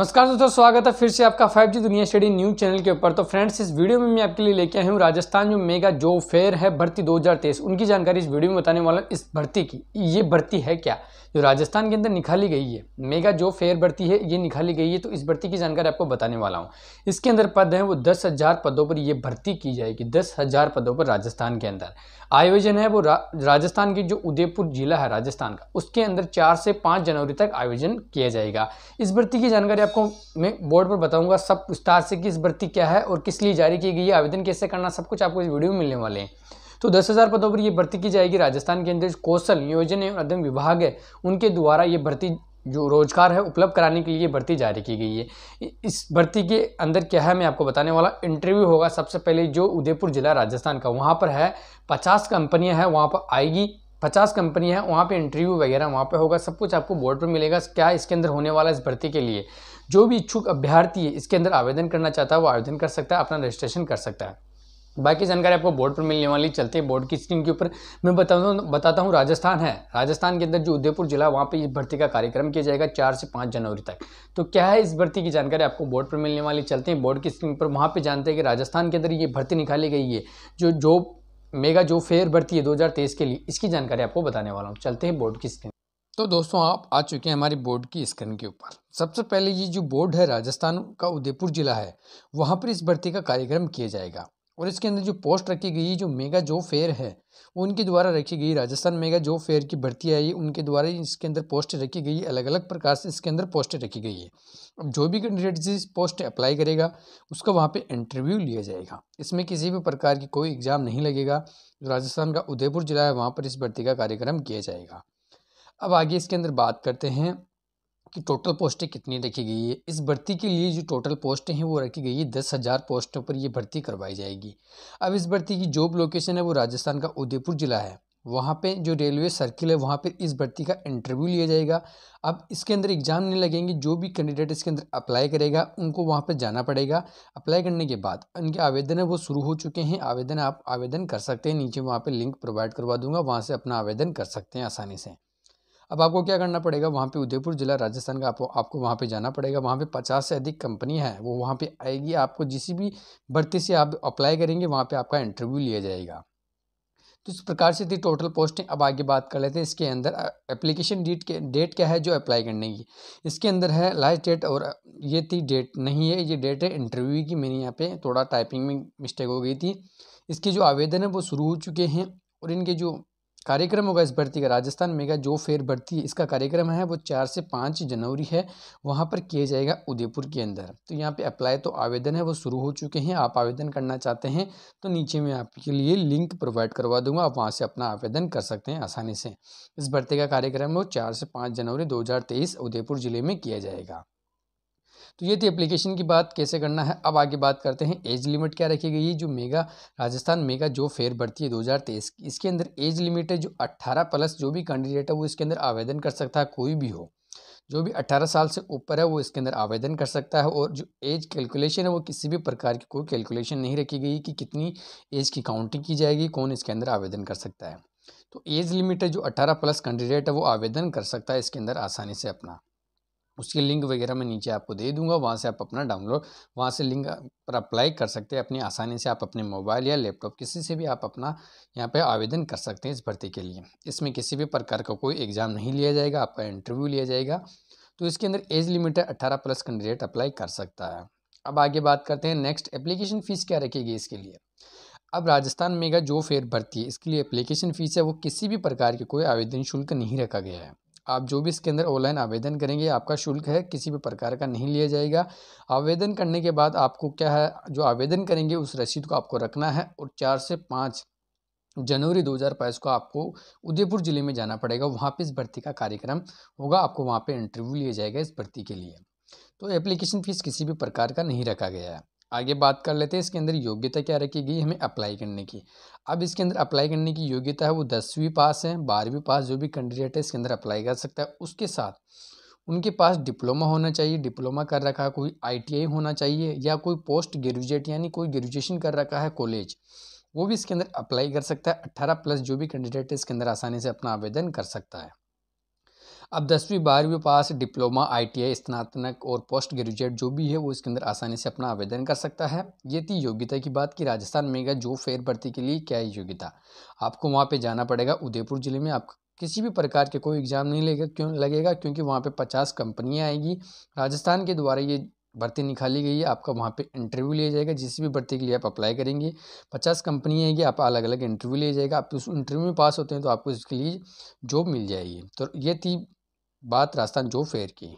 नमस्कार दोस्तों स्वागत है फिर से आपका 5G दुनिया स्टडी न्यूज चैनल के ऊपर तो फ्रेंड्स इस वीडियो में मैं आपके लिए लेके आया हूँ राजस्थान जो मेगा जो फेयर है भर्ती 2023 उनकी जानकारी इस वीडियो में बताने वाला हूँ इस भर्ती की ये भर्ती है क्या जो राजस्थान के अंदर निकाली गई है मेगा जो फेयर भर्ती है ये निकाली गई है तो इस भर्ती की जानकारी आपको बताने वाला हूँ इसके अंदर पद हैं वो दस हज़ार पदों पर ये भर्ती की जाएगी दस हज़ार पदों पर राजस्थान के अंदर आयोजन है वो राजस्थान की जो उदयपुर जिला है राजस्थान का उसके अंदर चार से पाँच जनवरी तक आयोजन किया जाएगा इस भर्ती की जानकारी आपको मैं बोर्ड पर बताऊंगा सब स्टार से किस भर्ती क्या है और किस लिए जारी की गई है आवेदन कैसे करना सब कुछ आपको इस वीडियो में मिलने वाले हैं तो दस हज़ार पदों पर यह भर्ती की जाएगी राजस्थान के अंदर जो कौशल नियोजन एवं अध्ययन विभाग है उनके द्वारा ये भर्ती जो रोजगार है उपलब्ध कराने के लिए भर्ती जारी की गई है इस भर्ती के अंदर क्या है मैं आपको बताने वाला इंटरव्यू होगा सबसे पहले जो उदयपुर जिला राजस्थान का वहाँ पर है पचास कंपनियाँ हैं वहाँ पर आएगी पचास कंपनी है वहाँ पे इंटरव्यू वगैरह वहाँ पे होगा सब कुछ आपको बोर्ड पर मिलेगा क्या इसके अंदर होने वाला इस भर्ती के लिए जो भी इच्छुक अभ्यर्थी है इसके अंदर आवेदन करना चाहता है वो आवेदन कर सकता है अपना रजिस्ट्रेशन कर सकता है बाकी जानकारी आपको बोर्ड पर मिलने वाली चलते हैं बोर्ड की स्क्रीन के ऊपर मैं बता दूँ बताता हूँ राजस्थान है राजस्थान के अंदर जो उदयपुर जिला वहाँ पे इस भर्ती का कार्यक्रम किया जाएगा चार से पाँच जनवरी तक तो क्या है इस भर्ती की जानकारी आपको बोर्ड पर मिलने वाली चलते हैं बोर्ड की स्क्रीन पर वहाँ पर जानते हैं कि राजस्थान के अंदर ये भर्ती निकाली गई है जो जॉब मेगा जो फेयर भर्ती है 2023 के लिए इसकी जानकारी आपको बताने वाला हूँ चलते हैं बोर्ड की स्क्रीन तो दोस्तों आप आ चुके हैं हमारी बोर्ड की स्क्रीन के ऊपर सबसे पहले ये जो बोर्ड है राजस्थान का उदयपुर जिला है वहाँ पर इस भर्ती का कार्यक्रम किया जाएगा और इसके अंदर जो पोस्ट रखी गई जो मेगा जॉब फेयर है उनके द्वारा रखी गई राजस्थान मेगा जॉब फेयर की भर्ती आई उनके द्वारा इसके अंदर पोस्ट रखी गई अलग अलग प्रकार से इसके अंदर पोस्ट रखी गई है अब जो भी कैंडिडेट जिस पोस्ट अप्लाई करेगा उसका वहाँ पे इंटरव्यू लिया जाएगा इसमें किसी भी प्रकार की कोई एग्ज़ाम नहीं लगेगा जो राजस्थान का उदयपुर जिला है वहाँ पर इस भर्ती का कार्यक्रम किया जाएगा अब आगे इसके अंदर बात करते हैं कि टोटल पोस्टें कितनी रखी गई है इस भर्ती के लिए जो टोटल पोस्टें हैं वो रखी गई है दस हज़ार पोस्टों पर यह भर्ती करवाई जाएगी अब इस भर्ती की जॉब लोकेशन है वो राजस्थान का उदयपुर ज़िला है वहाँ पे जो रेलवे सर्किल है वहाँ पर इस भर्ती का इंटरव्यू लिया जाएगा अब इसके अंदर एग्ज़ाम नहीं लगेंगे जो भी कैंडिडेट इसके अंदर अप्लाई करेगा उनको वहाँ पर जाना पड़ेगा अप्लाई करने के बाद उनके आवेदन है वो शुरू हो चुके हैं आवेदन आप आवेदन कर सकते हैं नीचे वहाँ पर लिंक प्रोवाइड करवा दूंगा वहाँ से अपना आवेदन कर सकते हैं आसानी से अब आपको क्या करना पड़ेगा वहाँ पे उदयपुर जिला राजस्थान का आपको आपको वहाँ पे जाना पड़ेगा वहाँ पे पचास से अधिक कंपनी है वो वहाँ पे आएगी आपको जिस भी भर्ती से आप अप्लाई करेंगे वहाँ पे आपका इंटरव्यू लिया जाएगा तो इस प्रकार से थी टोटल पोस्टिंग अब आगे बात कर लेते हैं इसके अंदर एप्लीकेशन डेट के डेट क्या है जो अप्लाई करने की इसके अंदर है लास्ट डेट और ये थी डेट नहीं है ये डेट है इंटरव्यू की मेरी यहाँ पे थोड़ा टाइपिंग में मिस्टेक हो गई थी इसके जो आवेदन है वो शुरू हो चुके हैं और इनके जो कार्यक्रम होगा इस भर्ती का राजस्थान मेगा जो फेयर भर्ती है इसका कार्यक्रम है वो चार से पाँच जनवरी है वहाँ पर किया जाएगा उदयपुर के अंदर तो यहाँ पे अप्लाई तो आवेदन है वो शुरू हो चुके हैं आप आवेदन करना चाहते हैं तो नीचे मैं आपके लिए लिंक प्रोवाइड करवा दूंगा आप वहाँ से अपना आवेदन कर सकते हैं आसानी से इस भर्ती का कार्यक्रम वो चार से पाँच जनवरी दो उदयपुर ज़िले में किया जाएगा तो ये थी एप्लीकेशन की बात कैसे करना है अब आगे बात करते हैं एज लिमिट क्या रखी गई है जो मेगा राजस्थान मेगा जो फेयर भर्ती है 2023 इसके अंदर एज लिमिट है जो 18 प्लस जो भी कैंडिडेट है वो इसके अंदर आवेदन कर सकता है कोई भी हो जो भी 18 साल से ऊपर है वो इसके अंदर आवेदन कर सकता है और जो एज कैलकुलेशन है वो किसी भी प्रकार की कोई कैलकुलेशन नहीं रखी गई कि कितनी एज की काउंटिंग की जाएगी कौन इसके अंदर आवेदन कर सकता है तो एज लिमिट है जो 18 प्लस कैंडिडेट है वो आवेदन कर सकता है इसके अंदर आसानी से अपना उसकी लिंक वगैरह मैं नीचे आपको दे दूंगा वहाँ से आप अपना डाउनलोड वहाँ से लिंक पर अप्लाई कर सकते हैं अपनी आसानी से आप अपने मोबाइल या लैपटॉप किसी से भी आप अपना यहाँ पे आवेदन कर सकते हैं इस भर्ती के लिए इसमें किसी भी प्रकार का कोई एग्ज़ाम नहीं लिया जाएगा आपका इंटरव्यू लिया जाएगा तो इसके अंदर एज लिमिट है अट्ठारह प्लस कैंडिडेट अप्लाई कर सकता है अब आगे बात करते हैं नेक्स्ट एप्लीकेशन फ़ीस क्या रखेगी इसके लिए अब राजस्थान मेगा जो फेयर भर्ती है इसके लिए एप्लीकेशन फ़ीस है वो किसी भी प्रकार के कोई आवेदन शुल्क नहीं रखा गया है आप जो भी इसके अंदर ऑनलाइन आवेदन करेंगे आपका शुल्क है किसी भी प्रकार का नहीं लिया जाएगा आवेदन करने के बाद आपको क्या है जो आवेदन करेंगे उस रसीद को आपको रखना है और चार से पाँच जनवरी 2022 को आपको उदयपुर ज़िले में जाना पड़ेगा वहाँ पे इस भर्ती का कार्यक्रम होगा आपको वहाँ पे इंटरव्यू लिया जाएगा इस भर्ती के लिए तो एप्लीकेशन फ़ीस किसी भी प्रकार का नहीं रखा गया है आगे बात कर लेते हैं इसके अंदर योग्यता क्या रखी गई हमें अप्लाई करने की अब इसके अंदर अप्लाई करने की योग्यता है वो दसवीं पास है बारहवीं पास जो भी कैंडिडेट है इसके अंदर अप्लाई कर सकता है उसके साथ उनके पास डिप्लोमा होना चाहिए डिप्लोमा कर रखा है कोई आईटीआई होना चाहिए या कोई पोस्ट ग्रेजुएट यानी कोई ग्रेजुएशन कर रखा है कॉलेज वो भी इसके अंदर अप्लाई कर सकता है अट्ठारह प्लस जो भी कैंडिडेट है इसके अंदर आसानी से अपना आवेदन कर सकता है अब दसवीं बारहवीं पास डिप्लोमा आईटीआई स्नातक और पोस्ट ग्रेजुएट जो भी है वो इसके अंदर आसानी से अपना आवेदन कर सकता है ये थी योग्यता की बात कि राजस्थान मेगा जो फेयर भर्ती के लिए क्या योग्यता आपको वहाँ पर जाना पड़ेगा उदयपुर ज़िले में आप किसी भी प्रकार के कोई एग्ज़ाम नहीं लेगा क्यों लगेगा क्योंकि वहाँ पर पचास कंपनियाँ आएगी राजस्थान के द्वारा ये भर्ती निकाली गई है आपका वहाँ पे इंटरव्यू लिया जाएगा जिस भी भर्ती के लिए आप अप्लाई करेंगे पचास कंपनी आएगी आप अलग अलग इंटरव्यू लिया जाएगा आप उस इंटरव्यू में पास होते हैं तो आपको इसके लिए जॉब मिल जाएगी तो ये थी बात रास्ता जो फेर की